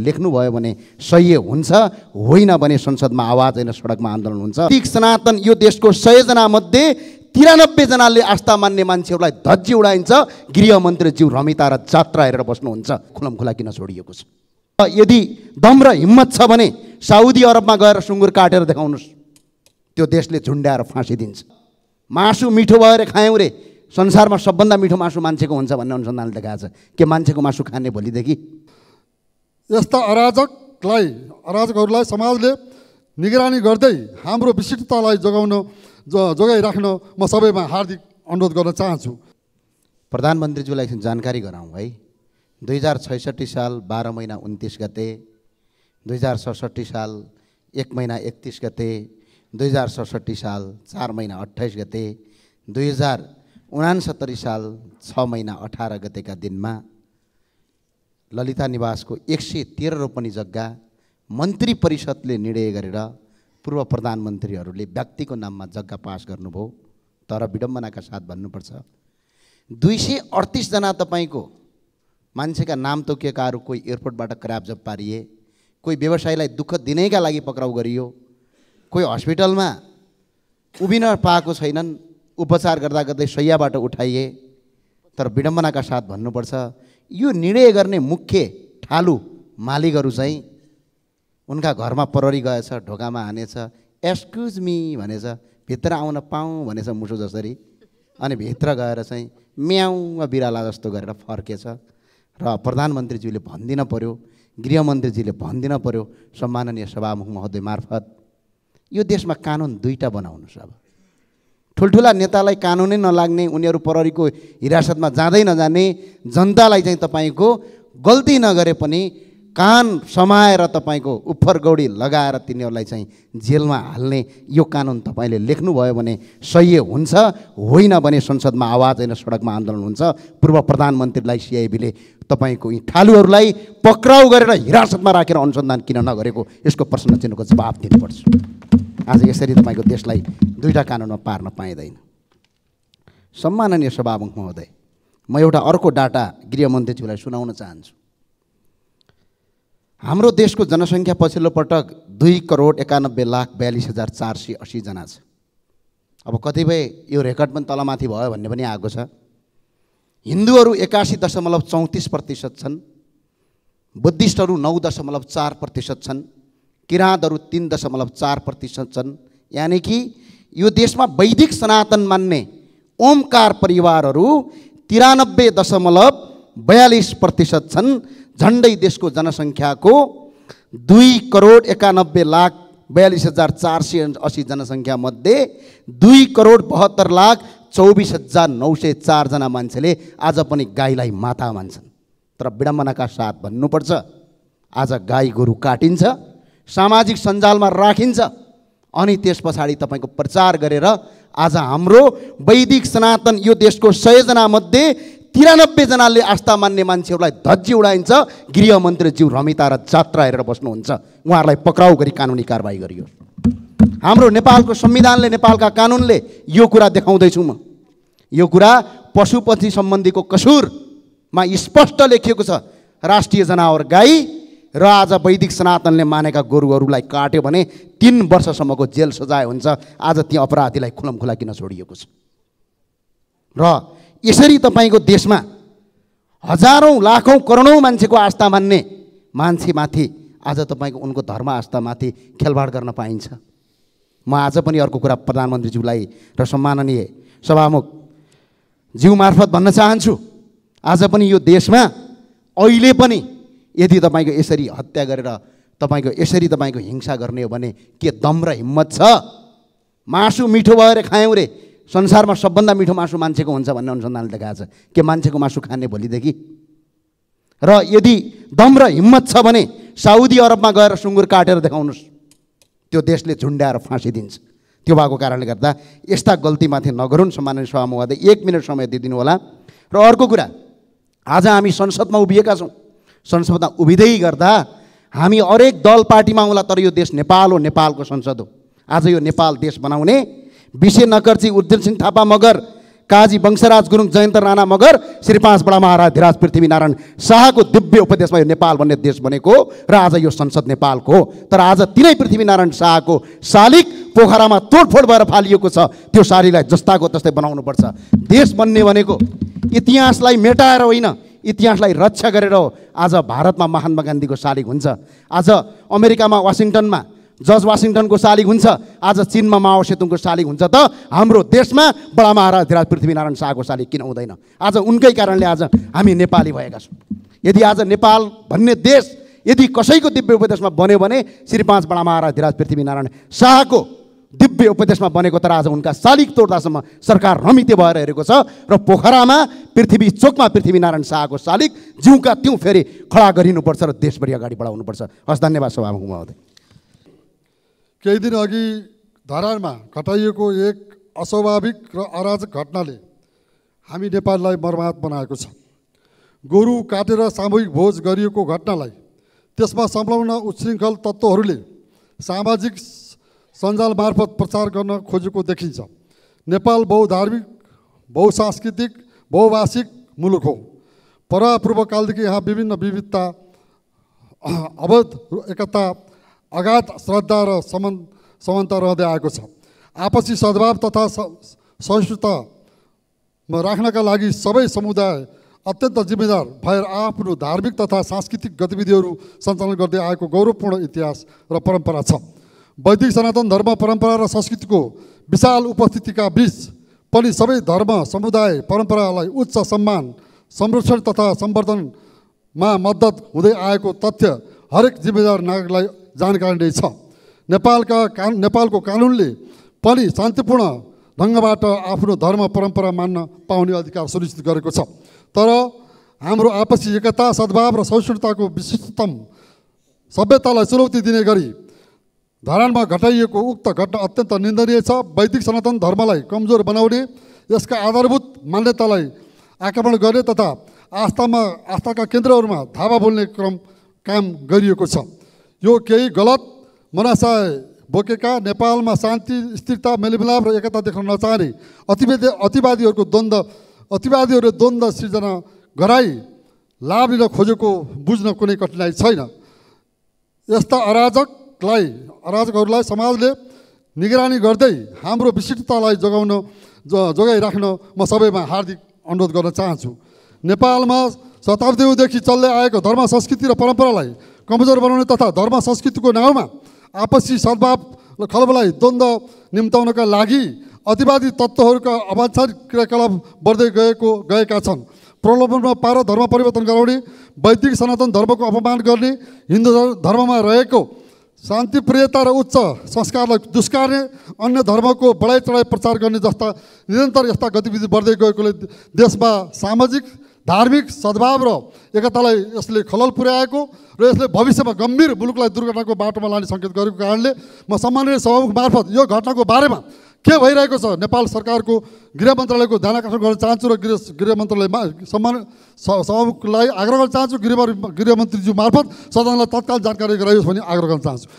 लेख्नुभयो भने सह्य हुन्छ होइन भने संसदमा आवाज होइन सडकमा आन्दोलन हुन्छ तिक सनातन यो देशको सयजनामध्ये तिरानब्बेजनाले आस्था मान्ने मान्छेहरूलाई धज्जी उडाइन्छ गृहमन्त्रीज्यू रमिता र जात्रा हेरेर बस्नुहुन्छ खुलम खुला किन छोडिएको छ यदि दम र हिम्मत छ भने साउदी अरबमा गएर सुँगुर काटेर देखाउनुहोस् त्यो देशले झुन्ड्याएर फाँसिदिन्छ मासु मिठो भएर खायौँ रे संसारमा सबभन्दा मिठो मासु मान्छेको हुन्छ भन्ने अनुसन्धानले देखाएको छ के मान्छेको मासु खाने भोलिदेखि यस्ता अराजकलाई अराजकहरूलाई समाजले निगरानी गर्दै हाम्रो विशिष्टतालाई जोगाउन ज जोगाइराख्न म सबैमा हार्दिक अनुरोध गर्न चाहन्छु प्रधानमन्त्रीज्यूलाई जानकारी गराउँ है दुई हजार छैसठी साल बाह्र महिना उन्तिस गते दुई हजार सडसठी साल एक महिना एकतिस गते दुई हजार सडसठी साल चार महिना अट्ठाइस गते दुई हजार उनासत्तरी साल छ महिना अठार गतेका दिनमा ललिता निवासको एक सय तेह्र रोपनी जग्गा मन्त्री परिषदले निर्णय गरेर पूर्व प्रधानमन्त्रीहरूले व्यक्तिको नाममा जग्गा पास गर्नुभयो तर विडम्बनाका साथ भन्नुपर्छ दुई सय अडतिसजना तपाईँको मान्छेका नाम तोकिएकाहरू कोही एयरपोर्टबाट क्राबजब पारिए कोही व्यवसायलाई दुःख दिनैका लागि पक्राउ गरियो कोही हस्पिटलमा उभिन पाएको छैनन् उपचार गर्दा गर्दै सयबाट उठाइए तर विडम्बनाका साथ भन्नुपर्छ यो निर्णय गर्ने मुख्य ठालु मालिकहरू चाहिँ उनका घरमा प्रहरी गएछ ढोकामा हानेछ एक्सक्युज मी भनेछ भित्र आउन पाऊँ भनेछ मुसो जसरी अनि भित्र गएर चाहिँ म्याउ बिराला जस्तो गरेर फर्केछ र प्रधानमन्त्रीज्यूले भनिदिन पऱ्यो गृहमन्त्रीजीले भनिदिन पऱ्यो सम्माननीय सभामुख महोदय मार्फत यो देशमा कानुन दुईवटा बनाउनुहोस् अब ठुल्ठुला नेतालाई कानुनै नलाग्ने उनीहरू प्रहरीको हिरासतमा जाँदै नजाने जनतालाई चाहिँ तपाईँको गल्ती नगरे पनि कान समाएर तपाईँको उफर गौडी लगाएर तिनीहरूलाई चाहिँ जेलमा हाल्ने यो कानुन तपाईँले लेख्नुभयो भने सही हुन्छ होइन भने संसदमा आवाज होइन सडकमा आन्दोलन हुन्छ पूर्व प्रधानमन्त्रीलाई सिआइबीले तपाईँको यी ठालुहरूलाई पक्राउ गरेर हिरासतमा राखेर अनुसन्धान किन नगरेको यसको प्रश्न चिन्हको जवाब दिनुपर्छ आज यसरी तपाईँको देशलाई दुईवटा कानुनमा पार्न पाइँदैन सम्माननीय सभामुख महोदय म एउटा अर्को डाटा गृहमन्त्रीज्यूलाई सुनाउन चाहन्छु हाम्रो देशको जनसङ्ख्या पछिल्लो पटक दुई करोड एकानब्बे लाख बयालिस हजार चार सय असीजना छ अब कतिपय यो रेकर्ड पनि तलमाथि भयो भन्ने पनि आएको छ हिन्दूहरू एकासी दशमलव चौतिस प्रतिशत छन् बुद्धिस्टहरू नौ दशमलव चार प्रतिशत छन् किराँतहरू तिन दशमलव चार प्रतिशत छन् यानि कि यो देशमा वैदिक सनातन मान्ने ओमकार परिवारहरू तिरानब्बे दशमलव बयालिस प्रतिशत छन् झन्डै देशको जनसङ्ख्याको दुई करोड एकानब्बे लाख बयालिस हजार चार सय असी जनसङ्ख्यामध्ये दुई करोड बहत्तर लाख चौबिस हजार नौ सय चारजना मान्छेले आज पनि गाईलाई माता मान्छन् तर विडम्बनाका साथ भन्नुपर्छ आज गाई गोरु काटिन्छ सामाजिक सञ्जालमा राखिन्छ अनि त्यस पछाडि तपाईँको प्रचार गरेर आज हाम्रो वैदिक सनातन यो देशको सयजनामध्ये तिरानब्बेजनाले आस्था मान्ने मान्छेहरूलाई धज्जी उडाइन्छ गृहमन्त्रीज्यू रमिता र जात्रा हेरेर बस्नुहुन्छ उहाँहरूलाई पक्राउ गरी कानुनी कारवाही गरियो हाम्रो नेपालको संविधानले नेपालका कानुनले यो कुरा देखाउँदैछु म यो कुरा पशुपति सम्बन्धीको कसुरमा स्पष्ट लेखिएको छ राष्ट्रिय जनावर गाई र आज वैदिक सनातनले मानेका गोरुहरूलाई काट्यो भने तिन वर्षसम्मको जेल सजाय हुन्छ आज ती अपराधीलाई खुलमखुला किन छोडिएको छ र यसरी तपाईँको देशमा हजारौँ लाखौँ करोडौँ मान्छेको आस्था मान्ने मान्छेमाथि आज तपाईँको उनको धर्म आस्थामाथि खेलवाड गर्न पाइन्छ म आज पनि अर्को कुरा प्रधानमन्त्रीज्यूलाई र सम्माननीय सभामुख ज्यू मार्फत भन्न चाहन्छु आज पनि यो देशमा अहिले पनि यदि तपाईँको यसरी हत्या गरेर तपाईँको यसरी तपाईँको हिंसा गर्ने हो भने के दम र हिम्मत छ मासु मिठो भएर खायौँ रे संसारमा सबभन्दा मिठो मासु मान्छेको हुन्छ भन्ने अनुसन्धानले देखाएको छ के मान्छेको मासु खाने भोलिदेखि र यदि दम र हिम्मत छ भने साउदी अरबमा गएर सुँगुर काटेर देखाउनुहोस् त्यो देशले झुन्ड्याएर फाँसी दिन्छ त्यो भएको कारणले गर्दा यस्ता गल्तीमाथि नगरुन् सम्माननीय महोदय एक मिनट समय दिइदिनु होला र अर्को कुरा आज हामी संसदमा उभिएका छौँ संसदमा उभिँदै गर्दा हामी हरेक दल पार्टीमा आउँला तर यो देश नेपाल हो नेपालको संसद हो आज यो नेपाल देश बनाउने विषय नकर्ची उज्जवल सिंह थापा मगर काजी वंशराज गुरुङ जयन्त राणा मगर श्री पाँच बडा महाराज धिराज पृथ्वीनारायण शाहको दिव्य उपदेशमा यो नेपाल भन्ने देश बनेको र आज यो संसद नेपालको तर आज तिनै पृथ्वीनारायण शाहको शालिक पोखरामा तोडफोड भएर फालिएको छ त्यो शालीलाई जस्ताको तस्तै बनाउनुपर्छ देश बन्ने भनेको इतिहासलाई मेटाएर होइन इतिहासलाई रक्षा गरेर आज भारतमा महात्मा गान्धीको शालिक हुन्छ आज अमेरिकामा वासिङटनमा जर्ज वासिङटनको शालिग हुन्छ आज चिनमा माओ सेतुङको शालिग हुन्छ त हाम्रो देशमा बडा महाराज धिराज पृथ्वीनारायण शाहको शालिग किन हुँदैन आज उनकै कारणले आज हामी नेपाली भएका छौँ यदि आज नेपाल भन्ने देश यदि कसैको दिव्य उपदेशमा बन्यो भने श्री पाँच बडा महाराज धिराज पृथ्वीनारायण शाहको दिव्य उपदेशमा बनेको तर आज उनका शालिग तोड्दासम्म सरकार रमिते भएर हेरेको छ र पोखरामा पृथ्वी चोकमा पृथ्वीनारायण शाहको शालिग जिउका त्यौँ फेरि खडा गरिनुपर्छ र देशभरि अगाडि बढाउनुपर्छ हस् धन्यवाद सभामा घुमाउँदै केही दिन अघि धरानमा घटाइएको एक अस्वाभाविक र अराजक घटनाले हामी नेपाललाई मर्मात बनाएको छ गोरु काटेर सामूहिक भोज गरिएको घटनालाई त्यसमा संलग्न उच्छृङ्खल तत्त्वहरूले सामाजिक सञ्जाल मार्फत प्रचार गर्न खोजेको देखिन्छ नेपाल बहुधार्मिक बहुसांस्कृतिक बहुभाषिक मुलुक हो परापूर्वकालदेखि यहाँ विभिन्न विविधता अवध एकता अगाध श्रद्धा र समन समानता रहँदै आएको छ आपसी सद्भाव तथा सहिष्णुता राख्नका लागि सबै समुदाय अत्यन्त जिम्मेदार भएर आफ्नो धार्मिक तथा सांस्कृतिक गतिविधिहरू सञ्चालन गर्दै आएको गौरवपूर्ण इतिहास र परम्परा छ वैदिक सनातन धर्म परम्परा र संस्कृतिको विशाल उपस्थितिका बिच पनि सबै धर्म समुदाय परम्परालाई उच्च सम्मान संरक्षण तथा सम्वर्धनमा मद्दत हुँदै आएको तथ्य हरेक जिम्मेदार नागरिकलाई जानकारी नै छ नेपालका का नेपालको कानुनले पनि शान्तिपूर्ण ढङ्गबाट आफ्नो धर्म परम्परा मान्न पाउने अधिकार सुनिश्चित गरेको छ तर हाम्रो आपसी एकता सद्भाव र सहिष्णुताको विशिष्टतम सभ्यतालाई चुनौती दिने गरी धरानमा घटाइएको उक्त घटना अत्यन्त निन्दनीय छ वैदिक सनातन धर्मलाई कमजोर बनाउने यसका आधारभूत मान्यतालाई आक्रमण गर्ने तथा आस्थामा आस्थाका केन्द्रहरूमा धावा बोल्ने क्रम काम गरिएको छ यो केही गलत मनासाय बोकेका नेपालमा शान्ति स्थिरता मेलमिलाप र एकता देख्न नचाहने अतिवेद अतिवादीहरूको द्वन्द्व अतिवादीहरूले द्वन्द्व सिर्जना गराई लाभ लिन खोजेको बुझ्न कुनै कठिनाइ छैन यस्ता अराजकलाई अराजकहरूलाई समाजले निगरानी गर्दै हाम्रो विशिष्टतालाई जोगाउन ज जोगाइराख्न म सबैमा हार्दिक अनुरोध गर्न चाहन्छु नेपालमा शताब्दीदेखि चल्दै आएको धर्म संस्कृति र परम्परालाई कमजोर बनाउने तथा धर्म संस्कृतिको नाउँमा आपसी सद्भाव र खलबलाई द्वन्द्व निम्ताउनका लागि अतिवादी तत्त्वहरूका अवांछित क्रियाकलाप बढ्दै गएको गएका छन् प्रलोभनमा पार धर्म परिवर्तन गराउने वैदिक सनातन धर्मको अपमान गर्ने हिन्दू धर्ममा रहेको शान्तिप्रियता र उच्च संस्कारलाई दुष्कार्ने अन्य धर्मको बढाइ चढाइ प्रचार गर्ने जस्ता निरन्तर यस्ता गतिविधि बढ्दै गएकोले देशमा सामाजिक धार्मिक सद्भाव र एकतालाई यसले खलल पुर्याएको र यसले भविष्यमा गम्भीर मुलुकलाई दुर्घटनाको बाटोमा लाने सङ्केत गरेको कारणले म सम्माननीय सभामुख मार्फत यो घटनाको बारेमा के भइरहेको छ नेपाल सरकारको गृह मन्त्रालयको ध्यान आकर्षण गर्न चाहन्छु र गृह गृह मन्त्रालयमा सम्मान सभामुखलाई आग्रह गर्न चाहन्छु गृह गृहमन्त्रीज्यू मार्फत सदनलाई तत्काल जानकारी गराइयोस् भनी आग्रह गर्न चाहन्छु